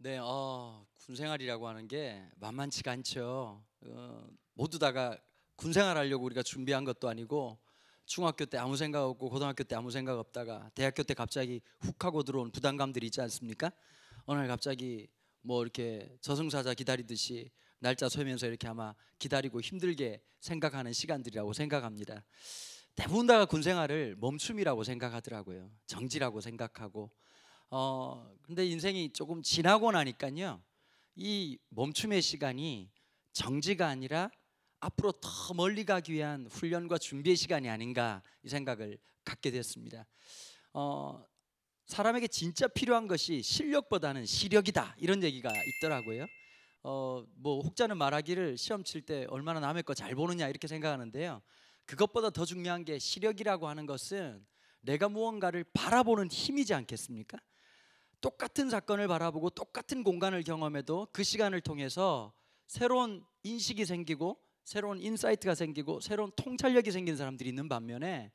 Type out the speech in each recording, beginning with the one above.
네, 어, 군생활이라고 하는 게 만만치가 않죠. 어, 모두 다가 군생활하려고 우리가 준비한 것도 아니고 중학교 때 아무 생각 없고 고등학교 때 아무 생각 없다가 대학교 때 갑자기 훅 하고 들어온 부담감들이 있지 않습니까? 어느 날 갑자기 뭐 이렇게 저승사자 기다리듯이 날짜 서면서 이렇게 아마 기다리고 힘들게 생각하는 시간들이라고 생각합니다. 대부분 다가 군생활을 멈춤이라고 생각하더라고요. 정지라고 생각하고 어 근데 인생이 조금 지나고 나니까요. 이 멈춤의 시간이 정지가 아니라 앞으로 더 멀리 가기 위한 훈련과 준비의 시간이 아닌가 이 생각을 갖게 됐습니다. 어, 사람에게 진짜 필요한 것이 실력보다는 시력이다 이런 얘기가 있더라고요. 어, 뭐 혹자는 말하기를 시험 칠 때 얼마나 남의 거 잘 보느냐 이렇게 생각하는데요. 그것보다 더 중요한 게 시력이라고 하는 것은 내가 무언가를 바라보는 힘이지 않겠습니까? 똑같은 사건을 바라보고 똑같은 공간을 경험해도 그 시간을 통해서 새로운 인식이 생기고 새로운 인사이트가 생기고 새로운 통찰력이 생긴 사람들이 있는 반면에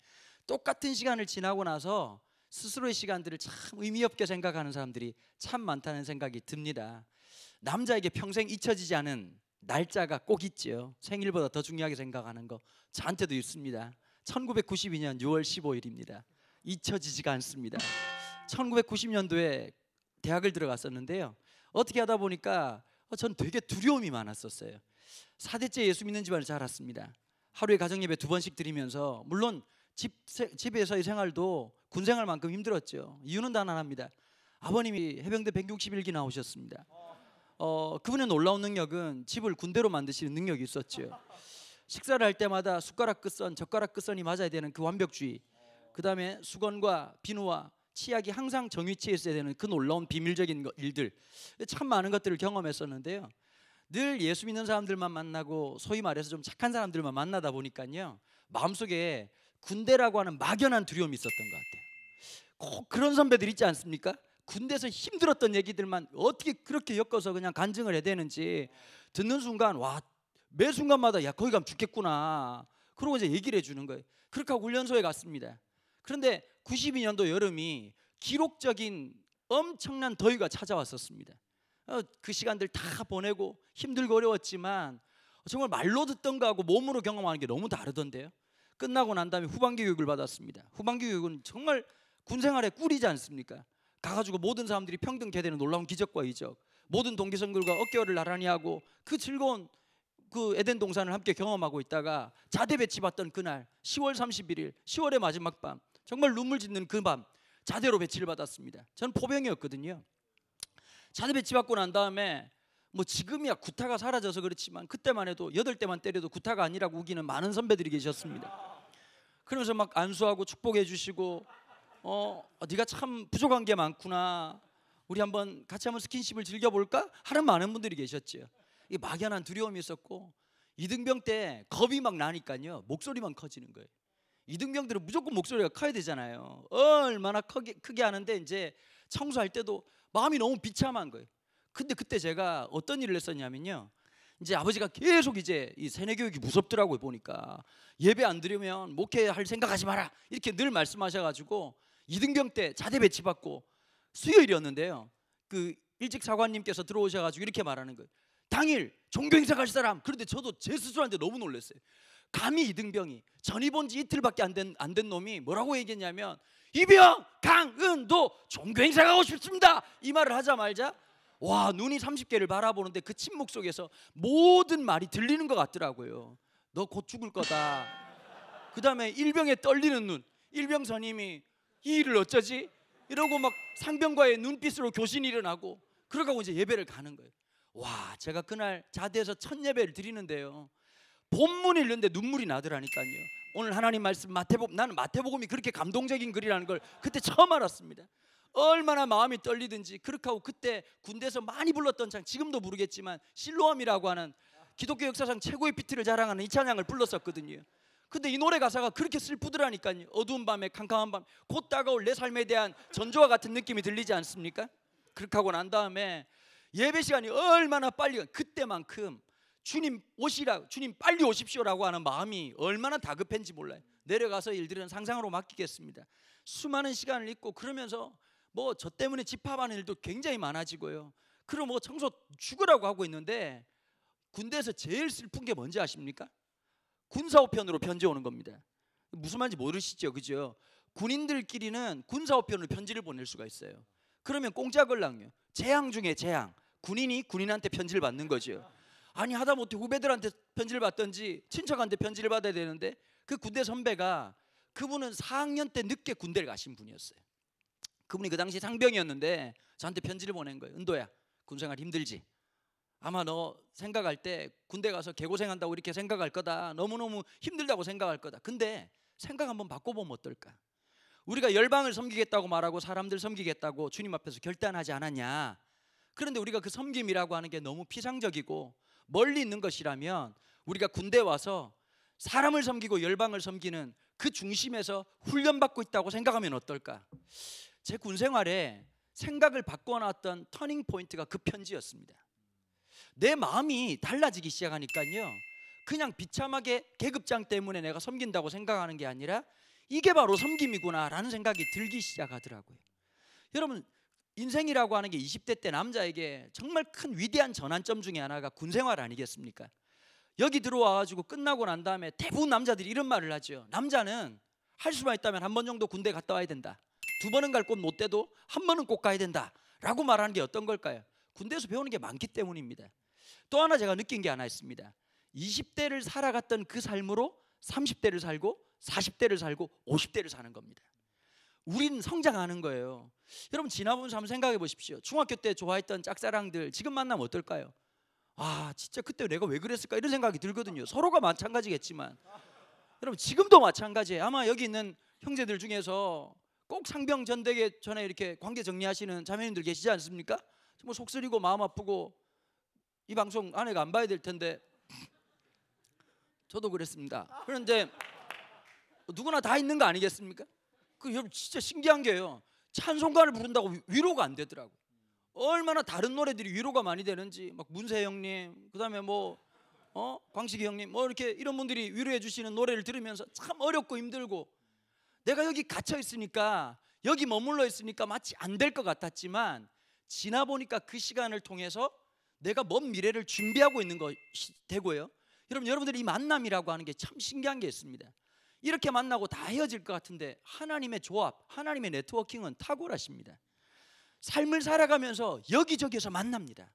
똑같은 시간을 지나고 나서 스스로의 시간들을 참 의미 없게 생각하는 사람들이 참 많다는 생각이 듭니다. 남자에게 평생 잊혀지지 않은 날짜가 꼭 있지요. 생일보다 더 중요하게 생각하는 거 저한테도 있습니다. 1992년 6월 15일입니다. 잊혀지지가 않습니다. 1990년도에 대학을 들어갔었는데요. 어떻게 하다 보니까 어, 전 되게 두려움이 많았었어요. 4대째 예수 믿는 집안을 자랐습니다. 하루에 가정 예배 두 번씩 드리면서 물론 집 집에서의 생활도 군 생활만큼 힘들었죠. 이유는 단하합니다 아버님이 해병대 161기 나오셨습니다. 어, 그분의 놀라운 능력은 집을 군대로 만드시는 능력이 있었죠. 식사를 할 때마다 숟가락 끝선, 젓가락 끝선이 맞아야 되는 그 완벽주의. 그다음에 수건과 비누와 치약이 항상 정위치에 있어야 되는 그 놀라운 비밀적인 일들 참 많은 것들을 경험했었는데요. 늘 예수 믿는 사람들만 만나고 소위 말해서 좀 착한 사람들만 만나다 보니까요. 마음속에 군대라고 하는 막연한 두려움이 있었던 것 같아요. 꼭 그런 선배들 있지 않습니까? 군대에서 힘들었던 얘기들만 어떻게 그렇게 엮어서 그냥 간증을 해야되는지 듣는 순간 와 매 순간마다 야 거기 가면 죽겠구나 그러고 이제 얘기를 해주는 거예요. 그렇게 하고 훈련소에 갔습니다. 그런데 92년도 여름이 기록적인 엄청난 더위가 찾아왔었습니다. 어, 그 시간들 다 보내고 힘들고 어려웠지만 정말 말로 듣던 거하고 몸으로 경험하는 게 너무 다르던데요. 끝나고 난 다음에 후반기 교육을 받았습니다. 후반기 교육은 정말 군생활의 꿀이지 않습니까? 가가지고 모든 사람들이 평등케 되는 놀라운 기적과 이적, 모든 동기생들과 어깨를 나란히 하고 그 즐거운 그 에덴 동산을 함께 경험하고 있다가 자대 배치받던 그날 10월 31일 10월의 마지막 밤 정말 눈물 짓는 그 밤 자대로 배치를 받았습니다. 저는 포병이었거든요. 자대 배치받고 난 다음에 뭐 지금이야 구타가 사라져서 그렇지만 그때만 해도 여덟 대만 때려도 구타가 아니라고 우기는 많은 선배들이 계셨습니다. 그러면서 막 안수하고 축복해 주시고 어, 어 네가 참 부족한 게 많구나. 우리 한번 같이 한번 스킨십을 즐겨 볼까? 하는 많은 분들이 계셨지요. 이 막연한 두려움이 있었고 이등병 때 겁이 막 나니까요. 목소리만 커지는 거예요. 이등병들은 무조건 목소리가 커야 되잖아요. 얼마나 크게, 크게 하는데 이제 청소할 때도 마음이 너무 비참한 거예요. 근데 그때 제가 어떤 일을 했었냐면요. 이제 아버지가 계속 이제 이 세뇌 교육이 무섭더라고요 보니까 예배 안 드리면 목회할 생각하지 마라 이렇게 늘 말씀하셔가지고 이등병 때 자대 배치받고 수요일이었는데요 그 일찍 사관님께서 들어오셔가지고 이렇게 말하는 거예요 당일 종교 행사 갈 사람. 그런데 저도 제 스스로한테 너무 놀랐어요. 감히 이등병이 전이 본지 이틀밖에 안 된 안 된 놈이 뭐라고 얘기했냐면 이병 강은도 종교 행사 가고 싶습니다. 이 말을 하자 말자 와 눈이 30개를 바라보는데 그 침묵 속에서 모든 말이 들리는 것 같더라고요. 너 곧 죽을 거다. 그 다음에 일병의 떨리는 눈. 일병 선임이 이 일을 어쩌지? 이러고 막 상병과의 눈빛으로 교신이 일어나고 그러고 이제 예배를 가는 거예요. 와, 제가 그날 자대에서 첫 예배를 드리는데요. 본문 읽는데 눈물이 나더라니까요. 오늘 하나님 말씀 마태복 나는 마태복음이 그렇게 감동적인 글이라는 걸 그때 처음 알았습니다. 얼마나 마음이 떨리든지 그렇게 하고 그때 군대에서 많이 불렀던 창 지금도 부르겠지만 실로암이라고 하는 기독교 역사상 최고의 비트를 자랑하는 이 찬양을 불렀었거든요. 근데 이 노래 가사가 그렇게 슬프더라니까요. 어두운 밤에 캄캄한 밤, 곧 다가올 내 삶에 대한 전조와 같은 느낌이 들리지 않습니까? 그렇게 하고 난 다음에 예배 시간이 얼마나 빨리 그때만큼 주님 오시라 주님 빨리 오십시오라고 하는 마음이 얼마나 다급한지 몰라요. 내려가서 일들은 상상으로 맡기겠습니다. 수많은 시간을 잊고 그러면서 뭐 저 때문에 집합하는 일도 굉장히 많아지고요. 그럼 뭐 청소 죽으라고 하고 있는데 군대에서 제일 슬픈 게 뭔지 아십니까? 군사우편으로 편지 오는 겁니다. 무슨 말인지 모르시죠, 그죠? 군인들끼리는 군사우편으로 편지를 보낼 수가 있어요. 그러면 공짜 걸랑요. 재앙 중에 재앙. 군인이 군인한테 편지를 받는 거죠. 아니 하다 못해 후배들한테 편지를 받든지 친척한테 편지를 받아야 되는데 그 군대 선배가 그분은 4학년 때 늦게 군대를 가신 분이었어요. 그분이 그 당시 상병이었는데 저한테 편지를 보낸 거예요. 은도야 군생활 힘들지? 아마 너 생각할 때 군대 가서 개고생한다고 이렇게 생각할 거다. 너무너무 힘들다고 생각할 거다. 근데 생각 한번 바꿔보면 어떨까? 우리가 열방을 섬기겠다고 말하고 사람들 섬기겠다고 주님 앞에서 결단하지 않았냐? 그런데 우리가 그 섬김이라고 하는 게 너무 피상적이고 멀리 있는 것이라면 우리가 군대 와서 사람을 섬기고 열방을 섬기는 그 중심에서 훈련받고 있다고 생각하면 어떨까? 제군 생활에 생각을 바꿔놨던 터닝 포인트가 그 편지였습니다. 내 마음이 달라지기 시작하니까요. 그냥 비참하게 계급장 때문에 내가 섬긴다고 생각하는 게 아니라 이게 바로 섬김이구나라는 생각이 들기 시작하더라고요. 여러분 인생이라고 하는 게 20대 때 남자에게 정말 큰 위대한 전환점 중에 하나가 군생활 아니겠습니까? 여기 들어와 가지고 끝나고 난 다음에 대부분 남자들이 이런 말을 하죠. 남자는 할 수만 있다면 한 번 정도 군대 갔다 와야 된다. 두 번은 갈 곳못 돼도 한 번은 꼭 가야 된다라고 말하는 게 어떤 걸까요? 군대에서 배우는 게 많기 때문입니다. 또 하나 제가 느낀 게 하나 있습니다. 20대를 살아갔던 그 삶으로 30대를 살고 40대를 살고 50대를 사는 겁니다. 우린 성장하는 거예요. 여러분 지나보면서 한번 생각해 보십시오. 중학교 때 좋아했던 짝사랑들 지금 만나면 어떨까요? 아 진짜 그때 내가 왜 그랬을까 이런 생각이 들거든요. 서로가 마찬가지겠지만 여러분 지금도 마찬가지예요. 아마 여기 있는 형제들 중에서 꼭 상병 전되기 전에 이렇게 관계 정리하시는 자매님들 계시지 않습니까? 뭐 속쓰리고 마음 아프고 이 방송 아내가 안 봐야 될 텐데 저도 그랬습니다. 그런데 누구나 다 있는 거 아니겠습니까? 그 여러분 진짜 신기한 게요. 찬송가를 부른다고 위로가 안 되더라고. 얼마나 다른 노래들이 위로가 많이 되는지 막 문세 형님, 그다음에 뭐 어? 광식이 형님 뭐 이렇게 이런 분들이 위로해 주시는 노래를 들으면서 참 어렵고 힘들고 내가 여기 갇혀 있으니까 여기 머물러 있으니까 마치 안 될 것 같았지만 지나 보니까 그 시간을 통해서 내가 먼 미래를 준비하고 있는 것이 되고요. 여러분 여러분들이 이 만남이라고 하는 게 참 신기한 게 있습니다. 이렇게 만나고 다 헤어질 것 같은데 하나님의 조합, 하나님의 네트워킹은 탁월하십니다. 삶을 살아가면서 여기저기에서 만납니다.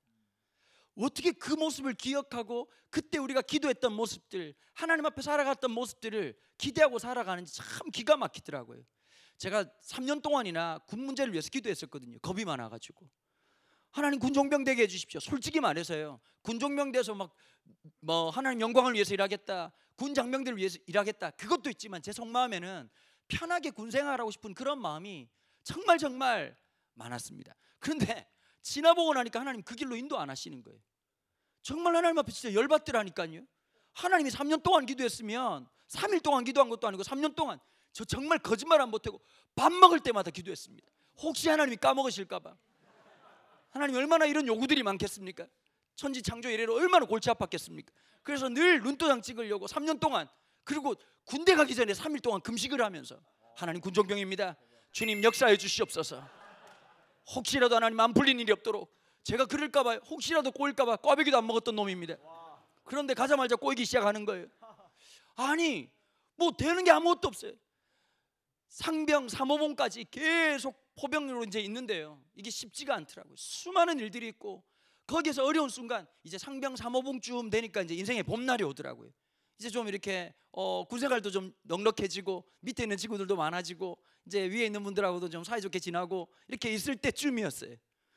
어떻게 그 모습을 기억하고 그때 우리가 기도했던 모습들, 하나님 앞에 살아갔던 모습들을 기대하고 살아가는지 참 기가 막히더라고요. 제가 3년 동안이나 군 문제를 위해서 기도했었거든요. 겁이 많아가지고. 하나님 군종병 되게 해주십시오. 솔직히 말해서요. 군종병 돼서 막 뭐 하나님 영광을 위해서 일하겠다. 군 장병들을 위해서 일하겠다. 그것도 있지만 제 속마음에는 편하게 군 생활하고 싶은 그런 마음이 정말 정말 많았습니다. 그런데 지나보고 나니까 하나님 그 길로 인도 안 하시는 거예요. 정말 하나님 앞에 진짜 열받더라니까요. 하나님이 3년 동안 기도했으면 3일 동안 기도한 것도 아니고 3년 동안 저 정말 거짓말 안 보태고 밥 먹을 때마다 기도했습니다. 혹시 하나님이 까먹으실까 봐. 하나님 얼마나 이런 요구들이 많겠습니까? 천지 창조 이래로 얼마나 골치 아팠겠습니까? 그래서 늘 눈도장 찍으려고 3년 동안 그리고 군대 가기 전에 3일 동안 금식을 하면서 하나님 군종병입니다. 주님 역사해 주시옵소서. 혹시라도 하나님 안 풀린 일이 없도록 제가 그럴까 봐요. 혹시라도 꼬일까 봐 꽈배기도 안 먹었던 놈입니다. 그런데 가자마자 꼬이기 시작하는 거예요. 아니 뭐 되는 게 아무것도 없어요. 상병 3호봉까지 계속 포병으로 이제 있는데요. 이게 쉽지가 않더라고요. 수많은 일들이 있고 거기에서 어려운 순간 이제 상병 사모봉쯤 되니까 이제 인생의 봄날이 오더라고요. 이제 좀 이렇게 어, 군생활도 좀 넉넉해지고 밑에 있는 친구들도 많아지고 이제 위에 있는 분들하고도 좀 사이좋게 지나고 이렇게 있을 때쯤이었어요.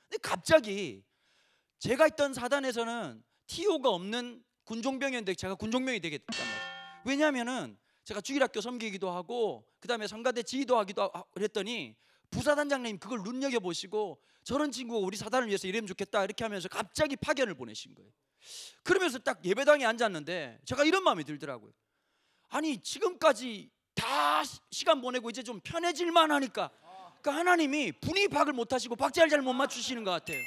근데 갑자기 제가 있던 사단에서는 TO가 없는 군종병이었는데 제가 군종병이 되겠 됐단 말이에요. 왜냐하면은 제가 주일학교 섬기기도 하고 그다음에 성가대 지휘도 하기도 했더니 부사단장님 그걸 눈여겨보시고 저런 친구가 우리 사단을 위해서 이러면 좋겠다 이렇게 하면서 갑자기 파견을 보내신 거예요. 그러면서 딱 예배당에 앉았는데 제가 이런 마음이 들더라고요. 아니 지금까지 다 시간 보내고 이제 좀 편해질만 하니까 그러니까 하나님이 분이 박을 못 하시고 박자를 잘 못 맞추시는 것 같아요.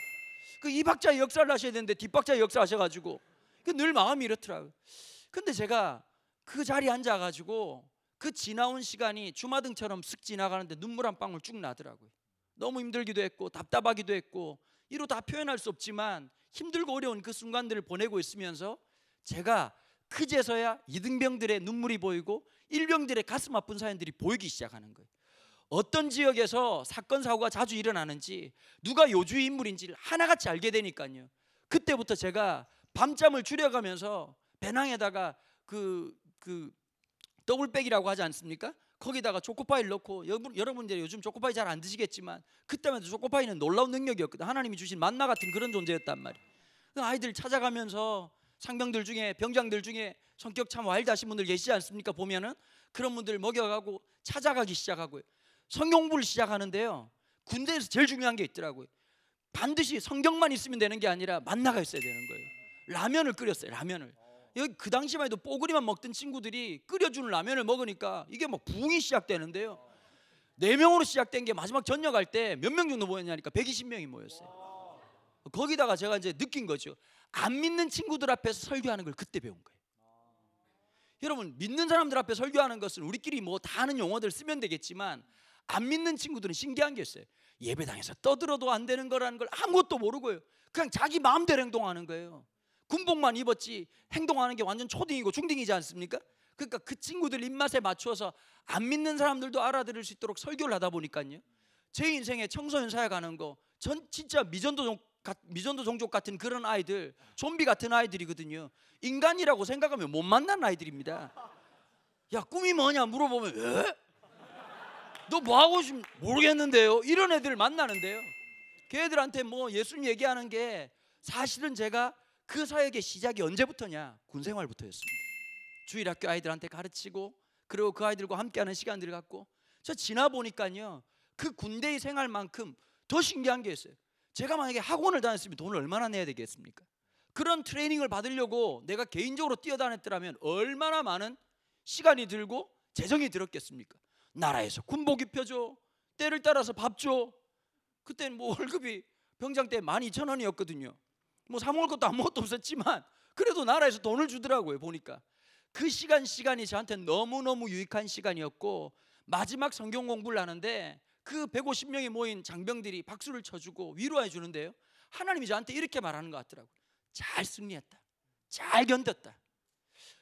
그 이 박자 역사를 하셔야 되는데 뒷박자 역사 하셔가지고 그 늘 마음이 이렇더라고요. 근데 제가 그 자리에 앉아가지고 그 지나온 시간이 주마등처럼 쓱 지나가는데 눈물 한 방울 쭉 나더라고요. 너무 힘들기도 했고 답답하기도 했고 이로 다 표현할 수 없지만 힘들고 어려운 그 순간들을 보내고 있으면서 제가 그제서야 이등병들의 눈물이 보이고 일병들의 가슴 아픈 사연들이 보이기 시작하는 거예요. 어떤 지역에서 사건 사고가 자주 일어나는지 누가 요주의 인물인지를 하나같이 알게 되니까요. 그때부터 제가 밤잠을 줄여가면서 배낭에다가 그, 그 더블백이라고 하지 않습니까? 거기다가 초코파이를 넣고 여러분들 여러분 요즘 초코파이 잘 안 드시겠지만 그때만 해도 초코파이는 놀라운 능력이었거든 하나님이 주신 만나 같은 그런 존재였단 말이에요 그 아이들 찾아가면서 상병들 중에 병장들 중에 성격 참 와일드하신 분들 계시지 않습니까 보면은 그런 분들 먹여가고 찾아가기 시작하고요 성경부를 시작하는데요 군대에서 제일 중요한 게 있더라고요 반드시 성경만 있으면 되는 게 아니라 만나가 있어야 되는 거예요 라면을 끓였어요 라면을 여기 그 당시만 해도 뽀글이만 먹던 친구들이 끓여주는 라면을 먹으니까 이게 막붕이 시작되는데요. 네 명으로 시작된 게 마지막 전역할 때 몇 명 정도 모였냐니까 120명이 모였어요. 거기다가 제가 이제 느낀 거죠. 안 믿는 친구들 앞에서 설교하는 걸 그때 배운 거예요. 여러분 믿는 사람들 앞에 설교하는 것은 우리끼리 뭐다 아는 용어들 쓰면 되겠지만 안 믿는 친구들은 신기한 게 있어요. 예배당에서 떠들어도 안 되는 거라는 걸 아무것도 모르고요. 그냥 자기 마음대로 행동하는 거예요. 군복만 입었지 행동하는 게 완전 초딩이고 중딩이지 않습니까? 그러니까 그 친구들 입맛에 맞추어서안 믿는 사람들도 알아들을 수 있도록 설교를 하다 보니까요. 제 인생에 청소년 사회 가는 거 전 진짜 미전도 종 미전도 종족 같은 그런 아이들, 좀비 같은 아이들이거든요. 인간이라고 생각하면 못 만난 아이들입니다. 야 꿈이 뭐냐 물어보면 에? 너뭐 하고 싶? 모르겠는데요. 이런 애들 만나는데요. 걔들한테 뭐 예수님 얘기하는 게 사실은 제가 그 사역의 시작이 언제부터냐? 군생활부터였습니다. 주일 학교 아이들한테 가르치고 그리고 그 아이들과 함께하는 시간들을 갖고 저 지나 보니까요 그 군대의 생활만큼 더 신기한 게 있어요. 제가 만약에 학원을 다녔으면 돈을 얼마나 내야 되겠습니까? 그런 트레이닝을 받으려고 내가 개인적으로 뛰어다녔더라면 얼마나 많은 시간이 들고 재정이 들었겠습니까? 나라에서 군복 입혀줘, 때를 따라서 밥 줘. 그때는 뭐 월급이 병장 때 12,000원이었거든요. 뭐사 먹을 것도 아무것도 없었지만 그래도 나라에서 돈을 주더라고요 보니까 그 시간 시간이 저한테 너무너무 유익한 시간이었고 마지막 성경 공부를 하는데 그 150명이 모인 장병들이 박수를 쳐주고 위로해 주는데요 하나님이 저한테 이렇게 말하는 것 같더라고요 잘 승리했다 잘 견뎠다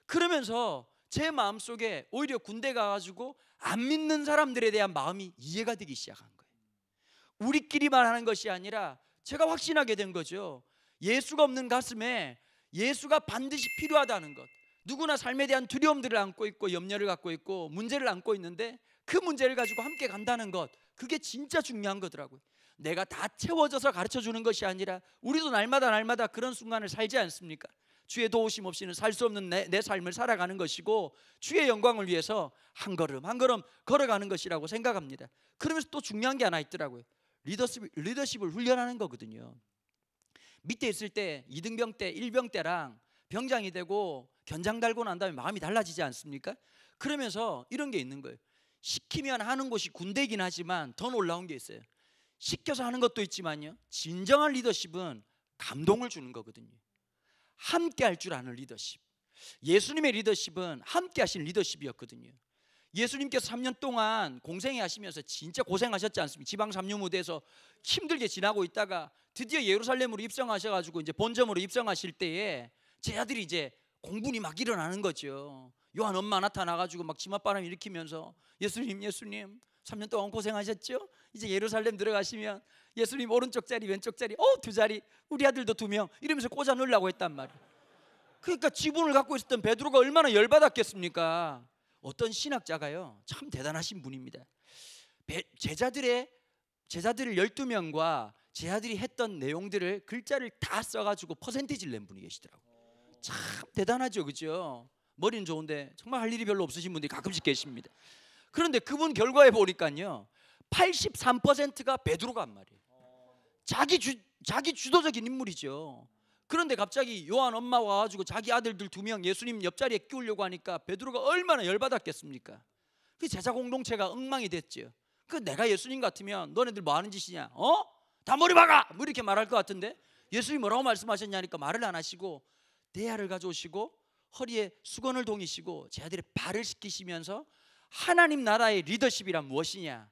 그러면서 제 마음속에 오히려 군대 가가지고 안 믿는 사람들에 대한 마음이 이해가 되기 시작한 거예요 우리끼리만 하는 것이 아니라 제가 확신하게 된 거죠 예수가 없는 가슴에 예수가 반드시 필요하다는 것. 누구나 삶에 대한 두려움들을 안고 있고 염려를 갖고 있고 문제를 안고 있는데 그 문제를 가지고 함께 간다는 것. 그게 진짜 중요한 거더라고요. 내가 다 채워져서 가르쳐 주는 것이 아니라 우리도 날마다 날마다 그런 순간을 살지 않습니까? 주의 도우심 없이는 살 수 없는 내, 내, 삶을 살아가는 것이고 주의 영광을 위해서 한 걸음 한 걸음 걸어가는 것이라고 생각합니다. 그러면서 또 중요한 게 하나 있더라고요. 리더십, 리더십을 훈련하는 거거든요. 밑에 있을 때 이등병 때 일병 때랑 병장이 되고 견장 달고 난 다음에 마음이 달라지지 않습니까? 그러면서 이런 게 있는 거예요. 시키면 하는 곳이 군대긴 하지만 더 놀라운 게 있어요. 시켜서 하는 것도 있지만요. 진정한 리더십은 감동을 주는 거거든요. 함께 할 줄 아는 리더십. 예수님의 리더십은 함께 하신 리더십이었거든요. 예수님께서 3년 동안 공생애 하시면서 진짜 고생하셨지 않습니까? 지방 삼류 무대에서 힘들게 지나고 있다가 드디어 예루살렘으로 입성하셔 가지고 이제 본점으로 입성하실 때에 제자들이 이제 공분이 막 일어나는 거죠. 요한 엄마 나타나 가지고 막 치맛바람 일으키면서 예수님 예수님 3년 동안 고생하셨죠? 이제 예루살렘 들어가시면 예수님 오른쪽 자리 왼쪽 자리 어 두 자리 우리 아들도 두 명 이러면서 꽂아 넣으려고 했단 말이에요. 그러니까 지분을 갖고 있었던 베드로가 얼마나 열받았겠습니까? 어떤 신학자가요 참 대단하신 분입니다. 제자들의 제자들을 12명과 제자들이 했던 내용들을 글자를 다 써가지고 퍼센테지를낸 분이 계시더라고. 참 대단하죠, 그죠? 머리는 좋은데 정말 할 일이 별로 없으신 분들이 가끔씩 계십니다. 그런데 그분 결과에 보니까요, 83%가 베드로가 한 말이에요. 자기 주 자기 주도적인 인물이죠. 그런데 갑자기 요한 엄마가 와가지고 자기 아들들 두 명 예수님 옆자리에 끼우려고 하니까 베드로가 얼마나 열받았겠습니까? 그 제자 공동체가 엉망이 됐지그 내가 예수님 같으면 너네들 뭐 하는 짓이냐? 어? 다 머리 박아! 뭐 이렇게 말할 것 같은데 예수님 뭐라고 말씀하셨냐니까 말을 안 하시고 대야를 가져오시고 허리에 수건을 동이시고 제 아들의 발을 씻기시면서 하나님 나라의 리더십이란 무엇이냐?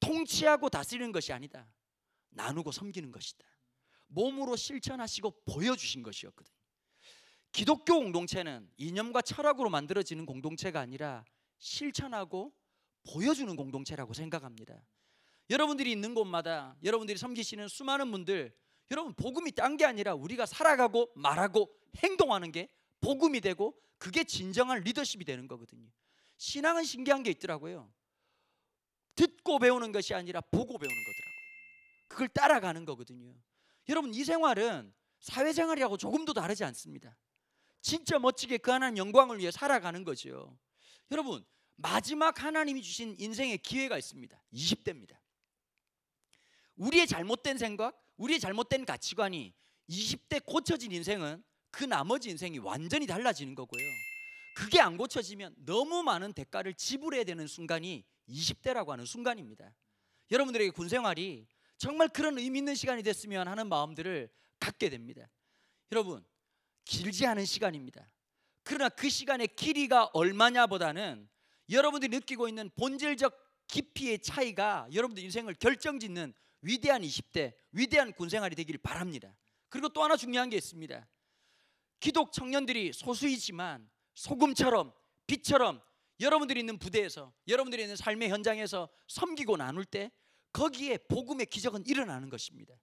통치하고 다스리는 것이 아니다. 나누고 섬기는 것이다. 몸으로 실천하시고 보여주신 것이었거든요. 기독교 공동체는 이념과 철학으로 만들어지는 공동체가 아니라 실천하고 보여주는 공동체라고 생각합니다. 여러분들이 있는 곳마다 여러분들이 섬기시는 수많은 분들 여러분 복음이 딴 게 아니라 우리가 살아가고 말하고 행동하는 게 복음이 되고 그게 진정한 리더십이 되는 거거든요. 신앙은 신기한 게 있더라고요. 듣고 배우는 것이 아니라 보고 배우는 거더라고요. 그걸 따라가는 거거든요. 여러분 이 생활은 사회생활이라고 조금도 다르지 않습니다. 진짜 멋지게 그 하나님 영광을 위해 살아가는 거죠. 여러분 마지막 하나님이 주신 인생의 기회가 있습니다. 20대입니다. 우리의 잘못된 생각, 우리의 잘못된 가치관이 20대 고쳐진 인생은 그 나머지 인생이 완전히 달라지는 거고요. 그게 안 고쳐지면 너무 많은 대가를 지불해야 되는 순간이 20대라고 하는 순간입니다. 여러분들에게 군 생활이 정말 그런 의미 있는 시간이 됐으면 하는 마음들을 갖게 됩니다. 여러분, 길지 않은 시간입니다. 그러나 그 시간의 길이가 얼마냐보다는 여러분들이 느끼고 있는 본질적 깊이의 차이가 여러분들 인생을 결정짓는 위대한 20대, 위대한 군생활이 되기 바랍니다. 그리고 또 하나 중요한 게 있습니다. 기독 청년들이 소수이지만 소금처럼 빛처럼 여러분들이 있는 부대에서 여러분들이 있는 삶의 현장에서 섬기고 나눌 때 거기에 복음의 기적은 일어나는 것입니다.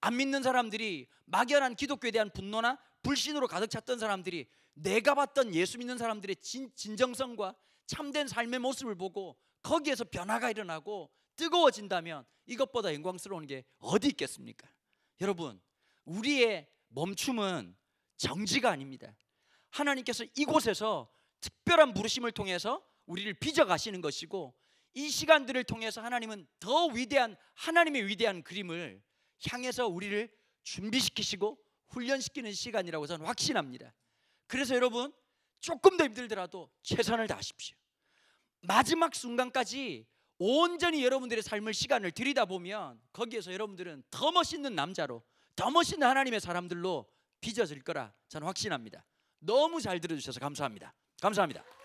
안 믿는 사람들이 막연한 기독교에 대한 분노나 불신으로 가득 찼던 사람들이 내가 봤던 예수 믿는 사람들의 진, 진정성과 참된 삶의 모습을 보고 거기에서 변화가 일어나고 뜨거워진다면 이것보다 영광스러운 게 어디 있겠습니까? 여러분, 우리의 멈춤은 정지가 아닙니다. 하나님께서 이곳에서 특별한 부르심을 통해서 우리를 빚어 가시는 것이고 이 시간들을 통해서 하나님은 더 위대한 하나님의 위대한 그림을 향해서 우리를 준비시키시고 훈련시키는 시간이라고 저는 확신합니다. 그래서 여러분 조금 더 힘들더라도 최선을 다하십시오. 마지막 순간까지 온전히 여러분들의 삶을 시간을 들이다 보면 거기에서 여러분들은 더 멋있는 남자로 더 멋있는 하나님의 사람들로 빚어질 거라 저는 확신합니다. 너무 잘 들어주셔서 감사합니다. 감사합니다.